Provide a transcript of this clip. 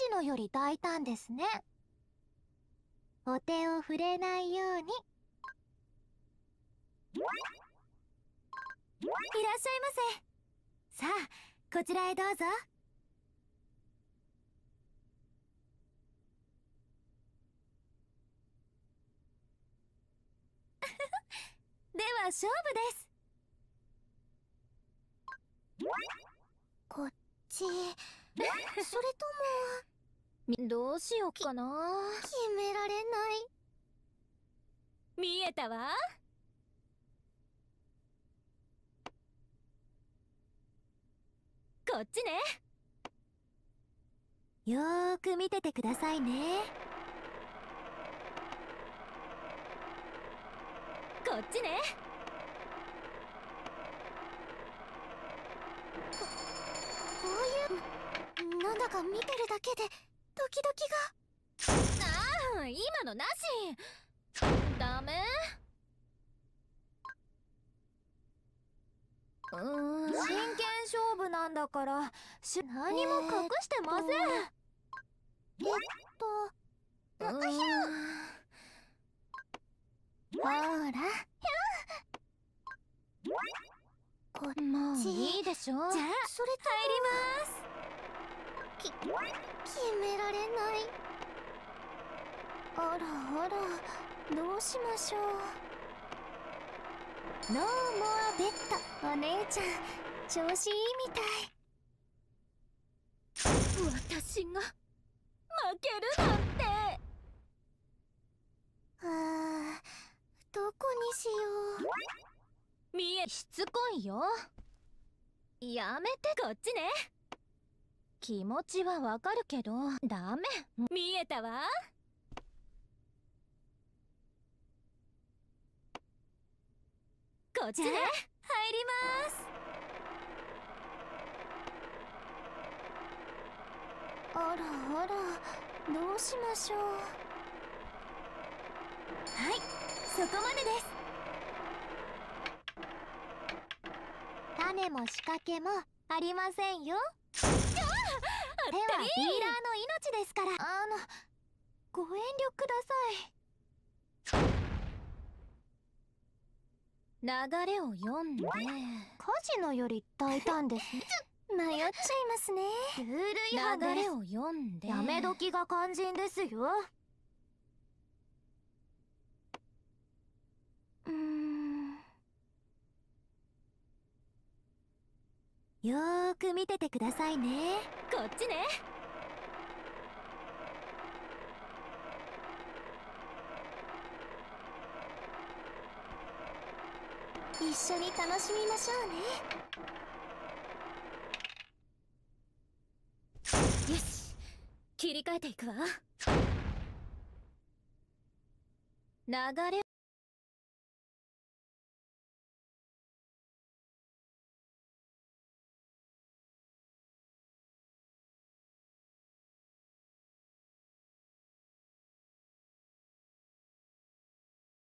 西より大胆ですねお手を触れないようにいらっしゃいませさあこちらへどうぞ では勝負ですこっちそれともどうしようかな決められない見えたわこっちねよーく見ててくださいねこっちねここういうなんだか見てるだけでドキドキがああ今のなしダメうん真剣勝負なんだからし何も隠してませんえっとあひゅほらこもういいでしょじゃあそれ入りますき決められないあらあらどうしましょうノーモアベッドお姉ちゃん調子いいみたい私が負けるなんてあどこにしよう見えしつこいよやめてこっちね気持ちはわかるけどダメ見えたわこっちね入りますあらあらどうしましょうはいそこまでです種も仕掛けもありませんよれはディーラーの命ですからあのご遠慮ください流れを読んでカジノより大胆ですね 迷っちゃいますねルール違反流れを読んでやめ時が肝心ですようんよーく見ててくださいねこっちね一緒に楽しみましょうねよし切り替えていくわ流れ